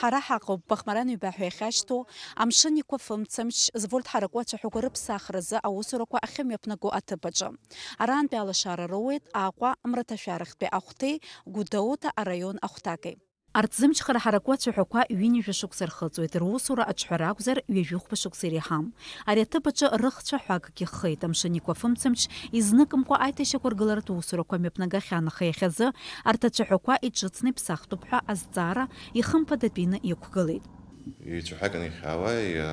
ҳара ҳақуп бахмаран убахӯехашту амшынико фымцамш зволт ҳаракуа чахӯгурып сахрызы аусуроко ахимепнагу атыбаджа арантпи алашара роуит аақуа амраташарахтпи ахти гудаута араён ахтаги Арҭ зымчхара ҳаракуа ацәаҳәақәа ҩынҩажәа шықәса рхыҵуеит, русура аҿҳәара акәзар ҩажәихәба шықәса иреиҳам. Ари аҭыԥ аҿы рыхцәа ҳәагагьы хеит, амшын икәафымцамч изныкымкәа аиҭашьақәа ргыларатә усурақәа мҩаԥнагахьан, аха иахьазы арҭ ацәаҳәақәа иҿыцны иԥсахтәуп ҳәа азҵаара ихымԥадатәины иқәгылеит. ицәаҳаган иахьаауа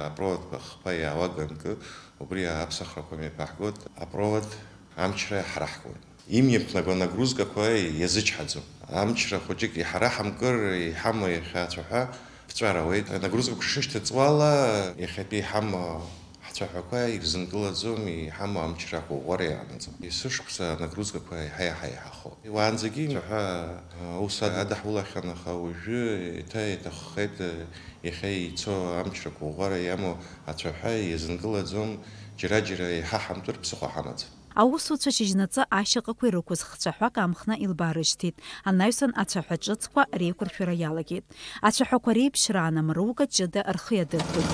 апровод хԥа иаауа ганкы убри аԥсахрақәа апровод амчра иаҳраҳгоит იმ იფნაგო ნაგრუზკა ყოი ეზიჩაძო ამჩრა ხოჭი კი ჰარა ჰამკერ ჰამო ეხაცო ჰა ფწარავე ნაგრუზკა ქშეშთე წვალა ეხეთი ჰამ ჰაცო ყოი ზინგლაძო მი ჰამო ამჩრა ხო ყორე ამაცო ისუშ ფსა ნაგრუზკა ყოი ჰაი ჰაი ჰა ხო ვანზიგი ჰა უსად ადაჰულა ხანა ხა უჟი ეთა ეთა ხეთ ეხე იცო ამჩრა ყო ყორე ამო ჰაცო ჰაი ზინგლაძო ჯერაჯერა ჰა ჰამტურ ფსო ხო ჰამაცო аусуцәа шьыжьнаҵы ашьаҟақәа ирықәыз хцәаҳәак амхны илбаарышьҭит анаҩсан ацәаҳәа ҿыцқәа реиқәыршәара иалагеит ацәаҳәақәа реиԥшраан амароука ҷыда рхы иадырхәит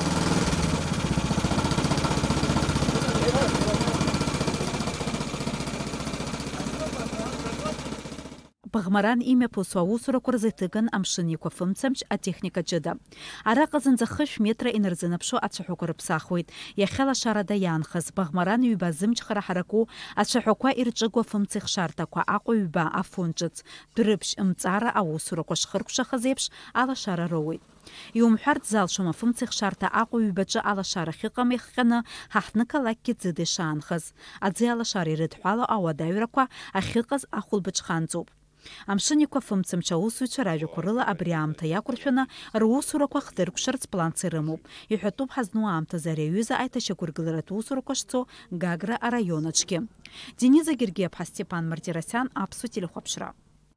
бхмаран име посуа усуро курзетыгын амшын еку фымцамч а техника джыда. Ара қызын зықыш метра инырзынып шо ацшаху күріп сақуид. Яхела шарада яңхыз бхмаран юба зымчхара хараку ацшахуква ирджыгу фымцих шартаква ақу юба афунчыц. Дүрібш имцара а усуро кушхыр кушахыз епш ала шара роуид. Иумхарт зал шома функциях шарта ақу юбачы ала шары хиқам иқықыны хақныка лакки дзиды шаанхыз. Адзи ала шары ритуалы ауа дайвраква ахиқыз ахул бачханцуб. амшын еиқәафымцымча аусуҩцәа ражәақәа рыла абри аамҭа иақәыршәаны русурақәа хдыркәшарц планс амта иҳәатәуп ҳазну айта ари аҩыза аиҭашьақәыргыларатә усурақәа шцо гагра а районачке. дениза гергеп степан мартиросян Апсу телехәаԥшра